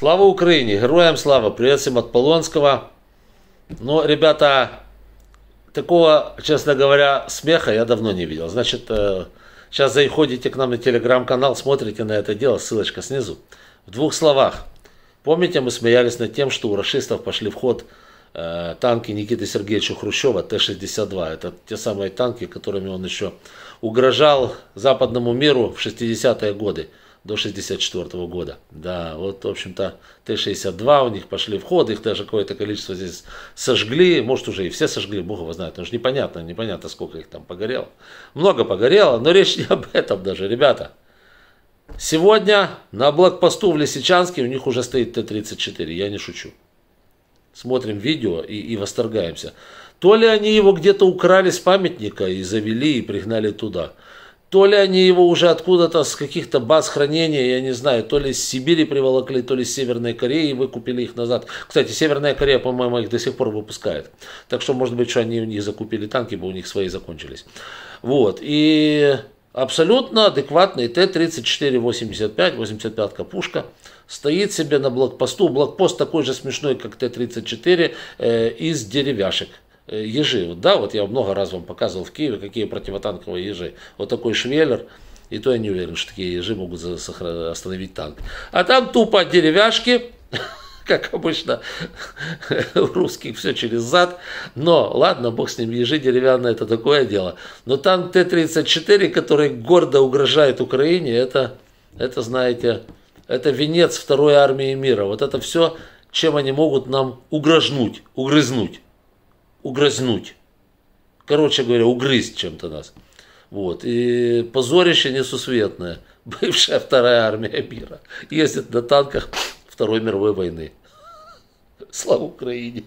Слава Украине! Героям слава! Привет всем от Полонского. Но, ребята, такого, честно говоря, смеха я давно не видел. Значит, э, сейчас заходите к нам на телеграм-канал, смотрите на это дело, ссылочка снизу. В двух словах. Помните, мы смеялись над тем, что у расистов пошли в ход э, танки Никиты Сергеевича Хрущева Т-62. Это те самые танки, которыми он еще угрожал западному миру в 60-е годы до 64 года. Да, вот, в общем-то, Т-62 у них пошли в ход, их даже какое-то количество здесь сожгли, может, уже и все сожгли, бог его знает, потому что непонятно, непонятно, сколько их там погорело. Много погорело, но речь не об этом даже, ребята. Сегодня на блокпосту в Лисичанске у них уже стоит Т-34, я не шучу. Смотрим видео и, и восторгаемся. То ли они его где-то украли с памятника и завели и пригнали туда – то ли они его уже откуда-то с каких-то баз хранения, я не знаю, то ли из Сибири приволокли, то ли из Северной Кореи выкупили их назад. Кстати, Северная Корея, по-моему, их до сих пор выпускает. Так что, может быть, что они у них закупили танки, бы у них свои закончились. Вот. И абсолютно адекватный Т-34-85, 85-ка пушка, стоит себе на блокпосту. Блокпост такой же смешной, как Т-34, э, из деревяшек. Э, ежи. Да, вот я много раз вам показывал в Киеве, какие противотанковые ежи. Вот такой швеллер, и то я не уверен, что такие ежи могут остановить танк. А там тупо деревяшки, как обычно у русских все через зад. Но ладно, бог с ним, ежи деревянные, это такое дело. Но танк Т-34, который гордо угрожает Украине, это, это знаете, это венец второй армии мира. Вот это все, чем они могут нам угрожнуть, угрызнуть угрознуть. Короче говоря, угрызть чем-то нас. Вот. И позорище несусветное. Бывшая вторая армия мира ездит на танках Второй мировой войны. Слава Украине!